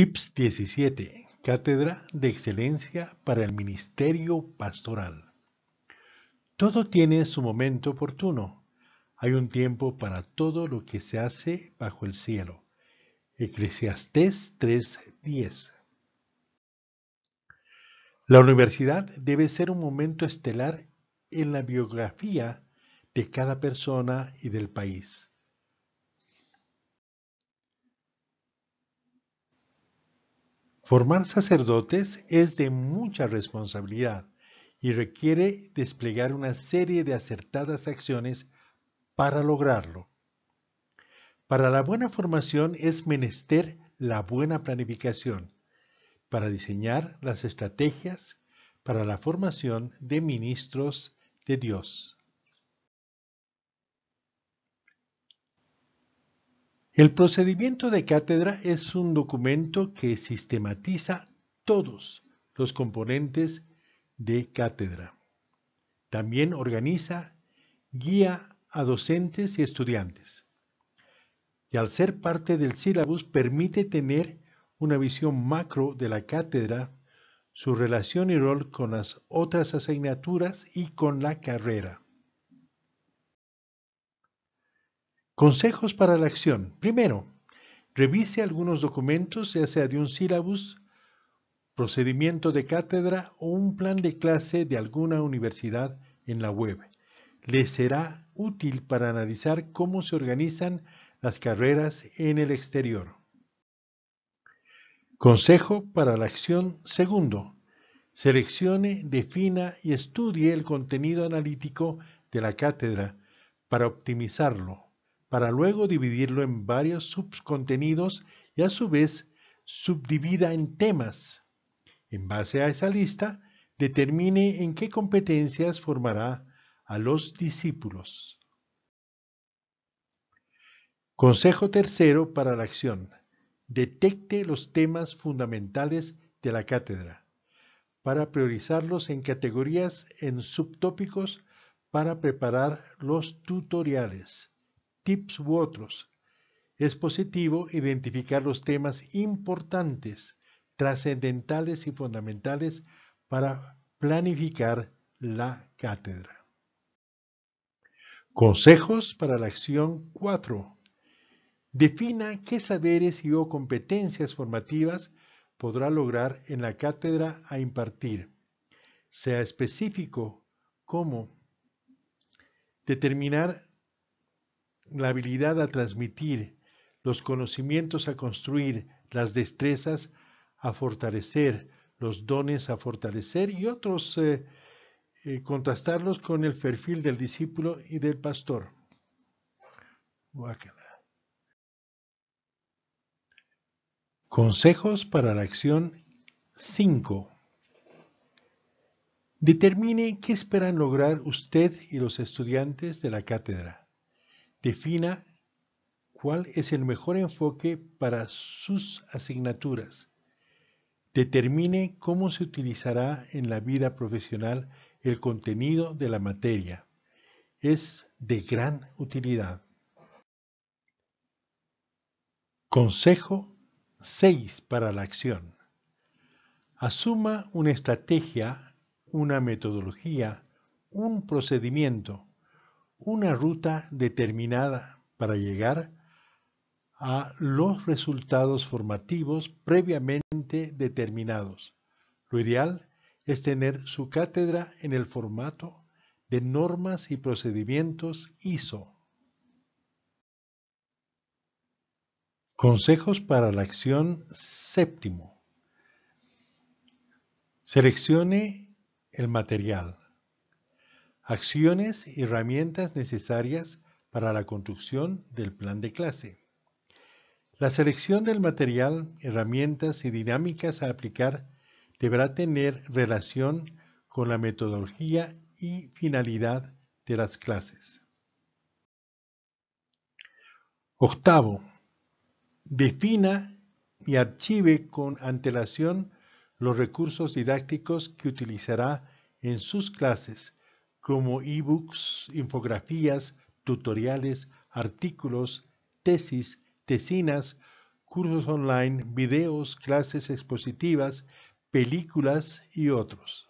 Tips 17. Cátedra de Excelencia para el Ministerio Pastoral. Todo tiene su momento oportuno. Hay un tiempo para todo lo que se hace bajo el cielo. Eclesiastés 3:10. La universidad debe ser un momento estelar en la biografía de cada persona y del país. Formar sacerdotes es de mucha responsabilidad y requiere desplegar una serie de acertadas acciones para lograrlo. Para la buena formación es menester la buena planificación, para diseñar las estrategias para la formación de ministros de Dios. El procedimiento de cátedra es un documento que sistematiza todos los componentes de cátedra. También organiza, guía a docentes y estudiantes. Y al ser parte del sílabus permite tener una visión macro de la cátedra, su relación y rol con las otras asignaturas y con la carrera. Consejos para la acción. Primero, revise algunos documentos, ya sea de un sílabus, procedimiento de cátedra o un plan de clase de alguna universidad en la web. Le será útil para analizar cómo se organizan las carreras en el exterior. Consejo para la acción segundo. Seleccione, defina y estudie el contenido analítico de la cátedra para optimizarlo para luego dividirlo en varios subcontenidos y a su vez subdivida en temas. En base a esa lista, determine en qué competencias formará a los discípulos. Consejo tercero para la acción. Detecte los temas fundamentales de la cátedra para priorizarlos en categorías en subtópicos para preparar los tutoriales tips u otros. Es positivo identificar los temas importantes, trascendentales y fundamentales para planificar la cátedra. Consejos para la acción 4. Defina qué saberes y o competencias formativas podrá lograr en la cátedra a impartir. Sea específico, como determinar la habilidad a transmitir, los conocimientos a construir, las destrezas a fortalecer, los dones a fortalecer y otros eh, eh, contrastarlos con el perfil del discípulo y del pastor. Consejos para la acción 5. Determine qué esperan lograr usted y los estudiantes de la cátedra. Defina cuál es el mejor enfoque para sus asignaturas. Determine cómo se utilizará en la vida profesional el contenido de la materia. Es de gran utilidad. Consejo 6 para la acción. Asuma una estrategia, una metodología, un procedimiento una ruta determinada para llegar a los resultados formativos previamente determinados. Lo ideal es tener su cátedra en el formato de normas y procedimientos ISO. Consejos para la acción séptimo. Seleccione el material. Acciones y herramientas necesarias para la construcción del plan de clase. La selección del material, herramientas y dinámicas a aplicar deberá tener relación con la metodología y finalidad de las clases. Octavo, defina y archive con antelación los recursos didácticos que utilizará en sus clases como ebooks, infografías, tutoriales, artículos, tesis, tesinas, cursos online, videos, clases expositivas, películas y otros.